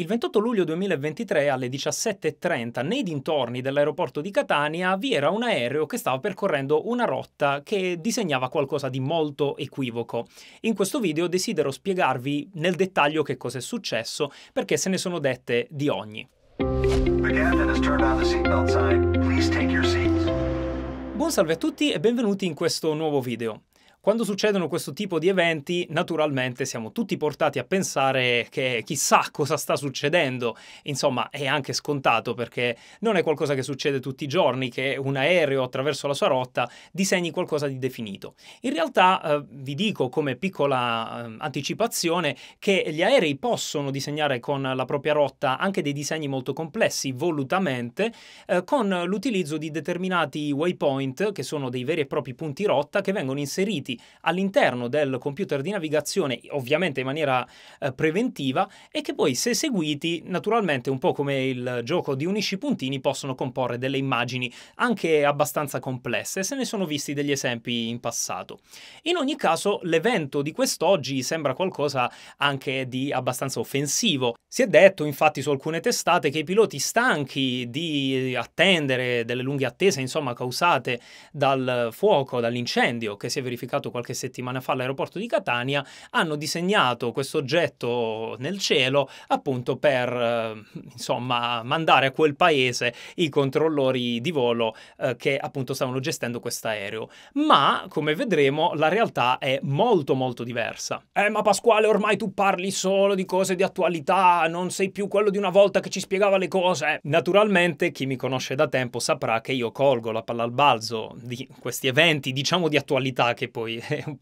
Il 28 luglio 2023 alle 17.30 nei dintorni dell'aeroporto di Catania vi era un aereo che stava percorrendo una rotta che disegnava qualcosa di molto equivoco. In questo video desidero spiegarvi nel dettaglio che cosa è successo perché se ne sono dette di ogni. Buon salve a tutti e benvenuti in questo nuovo video. Quando succedono questo tipo di eventi, naturalmente siamo tutti portati a pensare che chissà cosa sta succedendo. Insomma, è anche scontato perché non è qualcosa che succede tutti i giorni, che un aereo attraverso la sua rotta disegni qualcosa di definito. In realtà eh, vi dico come piccola eh, anticipazione che gli aerei possono disegnare con la propria rotta anche dei disegni molto complessi volutamente eh, con l'utilizzo di determinati waypoint che sono dei veri e propri punti rotta che vengono inseriti all'interno del computer di navigazione, ovviamente in maniera eh, preventiva, e che poi se seguiti, naturalmente un po' come il gioco di unisci puntini, possono comporre delle immagini anche abbastanza complesse, se ne sono visti degli esempi in passato. In ogni caso, l'evento di quest'oggi sembra qualcosa anche di abbastanza offensivo. Si è detto infatti su alcune testate che i piloti stanchi di attendere delle lunghe attese, insomma, causate dal fuoco, dall'incendio che si è verificato pubblicato qualche settimana fa all'aeroporto di Catania, hanno disegnato questo oggetto nel cielo appunto per eh, insomma mandare a quel paese i controllori di volo eh, che appunto stavano gestendo questo aereo. Ma come vedremo la realtà è molto molto diversa. Eh ma Pasquale ormai tu parli solo di cose di attualità, non sei più quello di una volta che ci spiegava le cose. Naturalmente chi mi conosce da tempo saprà che io colgo la palla al balzo di questi eventi diciamo di attualità che poi poi è un,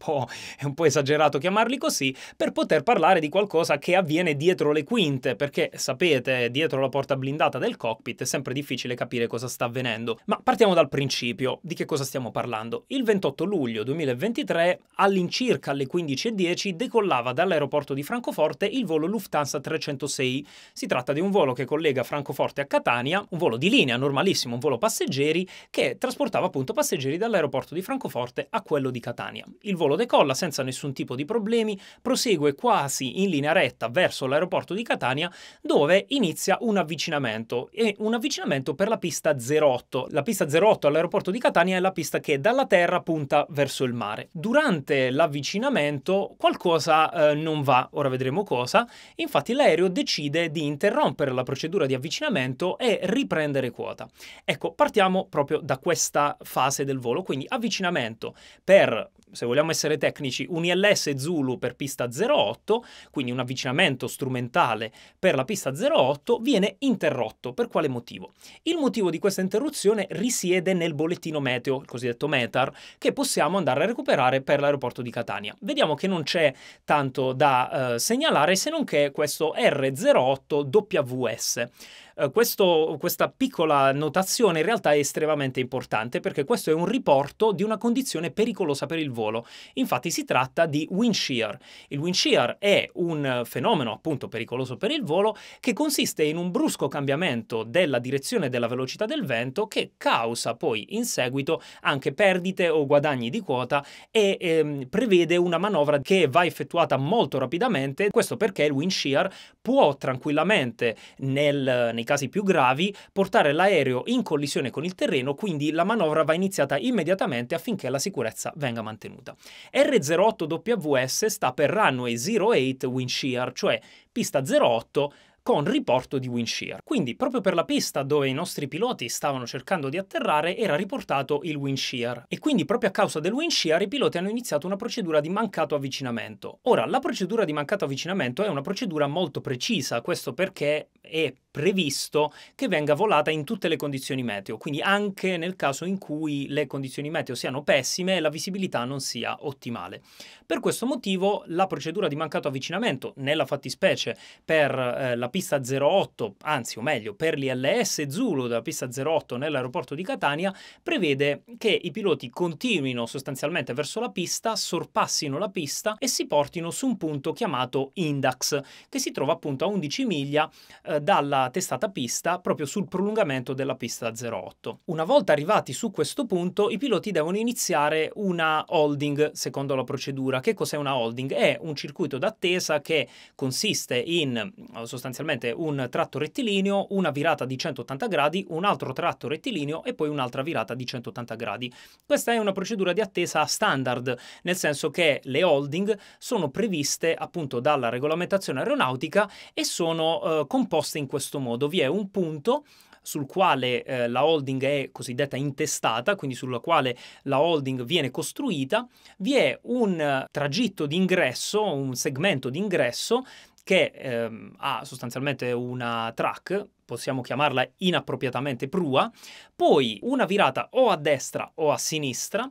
è un po' esagerato chiamarli così, per poter parlare di qualcosa che avviene dietro le quinte, perché sapete, dietro la porta blindata del cockpit è sempre difficile capire cosa sta avvenendo. Ma partiamo dal principio, di che cosa stiamo parlando? Il 28 luglio 2023, all'incirca alle 15.10, decollava dall'aeroporto di Francoforte il volo Lufthansa 306. Si tratta di un volo che collega Francoforte a Catania, un volo di linea normalissimo, un volo passeggeri, che trasportava appunto passeggeri dall'aeroporto di Francoforte a quello di Catania. Germania. Il volo decolla senza nessun tipo di problemi, prosegue quasi in linea retta verso l'aeroporto di Catania, dove inizia un avvicinamento, e un avvicinamento per la pista 08. La pista 08 all'aeroporto di Catania è la pista che dalla terra punta verso il mare. Durante l'avvicinamento qualcosa eh, non va, ora vedremo cosa, infatti l'aereo decide di interrompere la procedura di avvicinamento e riprendere quota. Ecco, partiamo proprio da questa fase del volo, quindi avvicinamento per se vogliamo essere tecnici, un ILS Zulu per pista 08, quindi un avvicinamento strumentale per la pista 08, viene interrotto. Per quale motivo? Il motivo di questa interruzione risiede nel bollettino meteo, il cosiddetto METAR, che possiamo andare a recuperare per l'aeroporto di Catania. Vediamo che non c'è tanto da eh, segnalare se non che questo R08WS. Eh, questo, questa piccola notazione in realtà è estremamente importante perché questo è un riporto di una condizione pericolosa per il volo. Infatti si tratta di wind shear. Il wind shear è un fenomeno appunto pericoloso per il volo che consiste in un brusco cambiamento della direzione della velocità del vento che causa poi in seguito anche perdite o guadagni di quota e ehm, prevede una manovra che va effettuata molto rapidamente. Questo perché il wind shear può tranquillamente nel, nei casi più gravi, portare l'aereo in collisione con il terreno, quindi la manovra va iniziata immediatamente affinché la sicurezza venga mantenuta. R08WS sta per Runway 08 Wind Shear, cioè pista 08 con riporto di wind shear. Quindi proprio per la pista dove i nostri piloti stavano cercando di atterrare era riportato il wind shear e quindi proprio a causa del wind shear i piloti hanno iniziato una procedura di mancato avvicinamento. Ora la procedura di mancato avvicinamento è una procedura molto precisa, questo perché è previsto che venga volata in tutte le condizioni meteo, quindi anche nel caso in cui le condizioni meteo siano pessime e la visibilità non sia ottimale. Per questo motivo la procedura di mancato avvicinamento, nella fattispecie per eh, la pista 08, anzi o meglio per l'ILS Zulu della pista 08 nell'aeroporto di Catania, prevede che i piloti continuino sostanzialmente verso la pista, sorpassino la pista e si portino su un punto chiamato Indax, che si trova appunto a 11 miglia eh, dalla testata pista proprio sul prolungamento della pista 08. Una volta arrivati su questo punto, i piloti devono iniziare una holding secondo la procedura. Che cos'è una holding? È un circuito d'attesa che consiste in eh, sostanzialmente un tratto rettilineo, una virata di 180 gradi, un altro tratto rettilineo e poi un'altra virata di 180 gradi. Questa è una procedura di attesa standard, nel senso che le holding sono previste appunto dalla regolamentazione aeronautica e sono eh, composte in questo questo modo, vi è un punto sul quale eh, la holding è cosiddetta intestata, quindi sulla quale la holding viene costruita, vi è un eh, tragitto di ingresso, un segmento di ingresso che ehm, ha sostanzialmente una track, possiamo chiamarla inappropriatamente prua, poi una virata o a destra o a sinistra,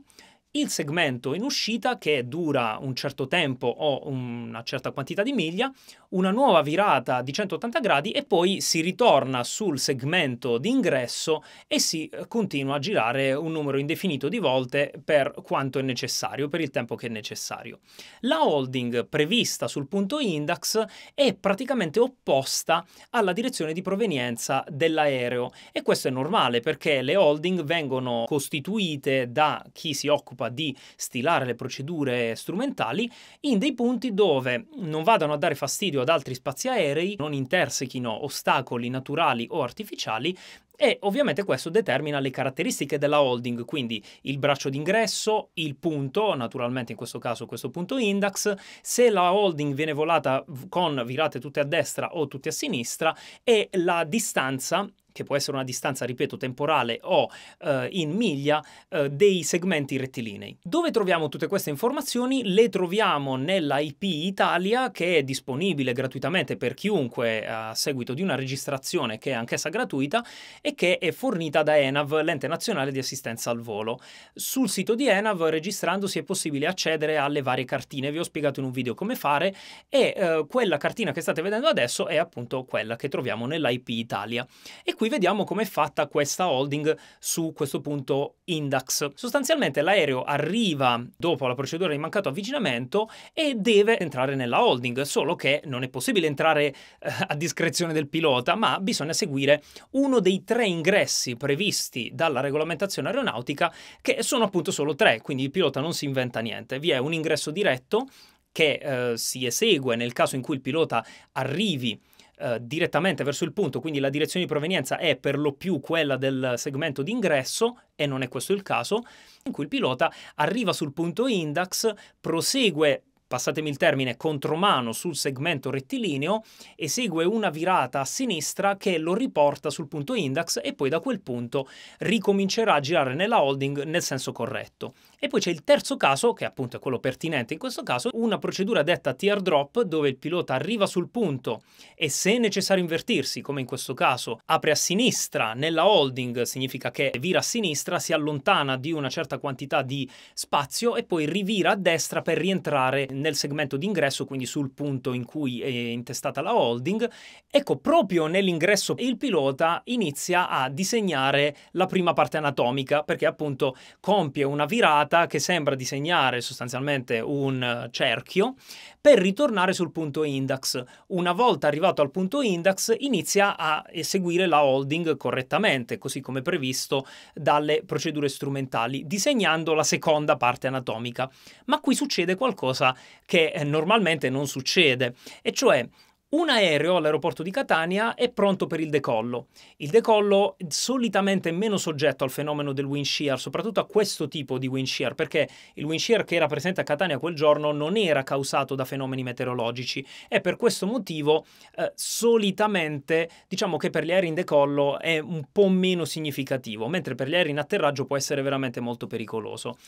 il segmento in uscita che dura un certo tempo o una certa quantità di miglia, una nuova virata di 180 gradi e poi si ritorna sul segmento di ingresso e si eh, continua a girare un numero indefinito di volte per quanto è necessario, per il tempo che è necessario. La holding prevista sul punto index è praticamente opposta alla direzione di provenienza dell'aereo e questo è normale perché le holding vengono costituite da chi si occupa occupa di stilare le procedure strumentali in dei punti dove non vadano a dare fastidio ad altri spazi aerei, non intersechino ostacoli naturali o artificiali, e ovviamente questo determina le caratteristiche della holding, quindi il braccio d'ingresso, il punto, naturalmente in questo caso questo punto index, se la holding viene volata con virate tutte a destra o tutte a sinistra e la distanza che può essere una distanza, ripeto, temporale o eh, in miglia, eh, dei segmenti rettilinei. Dove troviamo tutte queste informazioni? Le troviamo nell'IP Italia, che è disponibile gratuitamente per chiunque eh, a seguito di una registrazione che è anch'essa gratuita e che è fornita da ENAV, l'ente nazionale di assistenza al volo. Sul sito di ENAV registrandosi è possibile accedere alle varie cartine, vi ho spiegato in un video come fare e eh, quella cartina che state vedendo adesso è appunto quella che troviamo nell'IP Italia. E qui vediamo come è fatta questa holding su questo punto index. Sostanzialmente l'aereo arriva dopo la procedura di mancato avvicinamento e deve entrare nella holding, solo che non è possibile entrare eh, a discrezione del pilota, ma bisogna seguire uno dei tre tre ingressi previsti dalla regolamentazione aeronautica, che sono appunto solo tre, quindi il pilota non si inventa niente. Vi è un ingresso diretto che eh, si esegue nel caso in cui il pilota arrivi eh, direttamente verso il punto, quindi la direzione di provenienza è per lo più quella del segmento di ingresso, e non è questo il caso, in cui il pilota arriva sul punto index, prosegue passatemi il termine, contromano sul segmento rettilineo, esegue una virata a sinistra che lo riporta sul punto index e poi da quel punto ricomincerà a girare nella holding nel senso corretto. E poi c'è il terzo caso, che appunto è quello pertinente in questo caso, una procedura detta teardrop dove il pilota arriva sul punto e se è necessario invertirsi, come in questo caso, apre a sinistra nella holding, significa che vira a sinistra, si allontana di una certa quantità di spazio e poi rivira a destra per rientrare nel segmento d'ingresso, quindi sul punto in cui è intestata la holding. Ecco, proprio nell'ingresso il pilota inizia a disegnare la prima parte anatomica perché appunto compie una virata ondulata che sembra disegnare sostanzialmente un eh, cerchio per ritornare sul punto index. Una volta arrivato al punto index inizia a eseguire la holding correttamente, così come previsto dalle procedure strumentali, disegnando la seconda parte anatomica. Ma qui succede qualcosa che eh, normalmente non succede, e cioè un aereo all'aeroporto di Catania è pronto per il decollo. Il decollo solitamente è meno soggetto al fenomeno del wind shear, soprattutto a questo tipo di wind shear, perché il wind shear che era presente a Catania quel giorno non era causato da fenomeni meteorologici e per questo motivo eh, solitamente diciamo che per gli aerei in decollo è un po' meno significativo, mentre per gli aerei in atterraggio può essere veramente molto pericoloso.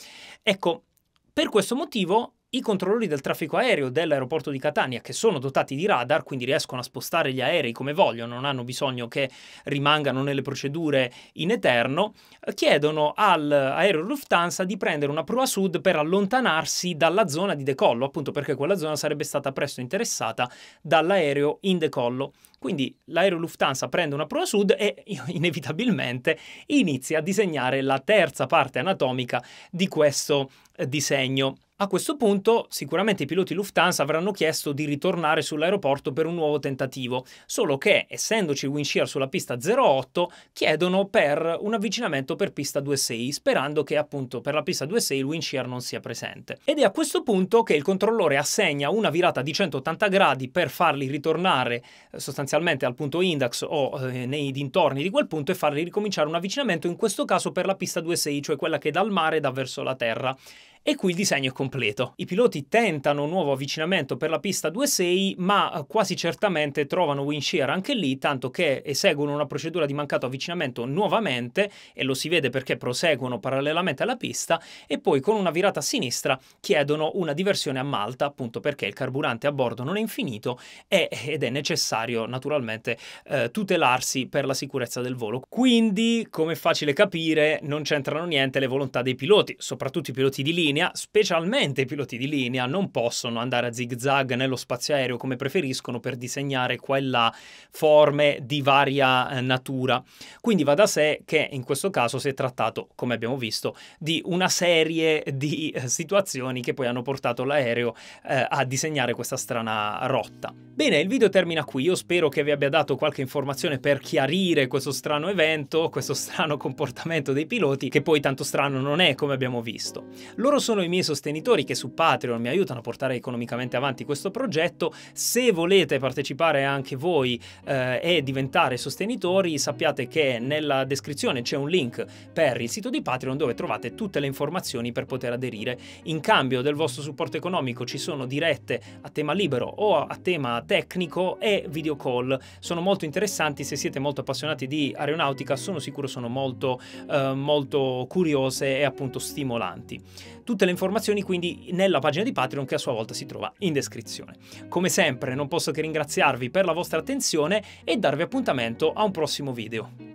Ecco, per questo motivo i controllori del traffico aereo dell'aeroporto di Catania, che sono dotati di radar, quindi riescono a spostare gli aerei come vogliono, non hanno bisogno che rimangano nelle procedure in eterno, chiedono all'aereo Lufthansa di prendere una prua sud per allontanarsi dalla zona di decollo, appunto perché quella zona sarebbe stata presto interessata dall'aereo in decollo quindi l'aereo Lufthansa prende una prua sud e inevitabilmente inizia a disegnare la terza parte anatomica di questo eh, disegno. A questo punto sicuramente i piloti Lufthansa avranno chiesto di ritornare sull'aeroporto per un nuovo tentativo, solo che essendoci il wind shear sulla pista 08 chiedono per un avvicinamento per pista 26, sperando che appunto per la pista 26 il wind shear non sia presente. Ed è a questo punto che il controllore assegna una virata di 180 gradi per farli ritornare eh, sostanzialmente sostanzialmente al punto index o eh, nei dintorni di quel punto e farli ricominciare un avvicinamento in questo caso per la pista 2.6, cioè quella che dal mare dà verso la terra e qui il disegno è completo. I piloti tentano un nuovo avvicinamento per la pista 2.6, ma eh, quasi certamente trovano wind shear anche lì, tanto che eseguono una procedura di mancato avvicinamento nuovamente, e lo si vede perché proseguono parallelamente alla pista, e poi con una virata a sinistra chiedono una diversione a Malta, appunto perché il carburante a bordo non è infinito e, ed è necessario naturalmente eh, tutelarsi per la sicurezza del volo. Quindi, come è facile capire, non c'entrano niente le volontà dei piloti, soprattutto i piloti di linea, linea, specialmente i piloti di linea, non possono andare a zigzag nello spazio aereo come preferiscono per disegnare quella forme di varia eh, natura. Quindi va da sé che in questo caso si è trattato, come abbiamo visto, di una serie di eh, situazioni che poi hanno portato l'aereo eh, a disegnare questa strana rotta. Bene, il video termina qui, io spero che vi abbia dato qualche informazione per chiarire questo strano evento, questo strano comportamento dei piloti, che poi tanto strano non è come abbiamo visto. Loro loro sono i miei sostenitori che su Patreon mi aiutano a portare economicamente avanti questo progetto. Se volete partecipare anche voi eh, e diventare sostenitori, sappiate che nella descrizione c'è un link per il sito di Patreon dove trovate tutte le informazioni per poter aderire. In cambio del vostro supporto economico ci sono dirette a tema libero o a tema tecnico e video call. Sono molto interessanti, se siete molto appassionati di aeronautica sono sicuro sono molto, eh, molto curiose e appunto stimolanti. Tutte le informazioni quindi nella pagina di Patreon che a sua volta si trova in descrizione. Come sempre non posso che ringraziarvi per la vostra attenzione e darvi appuntamento a un prossimo video.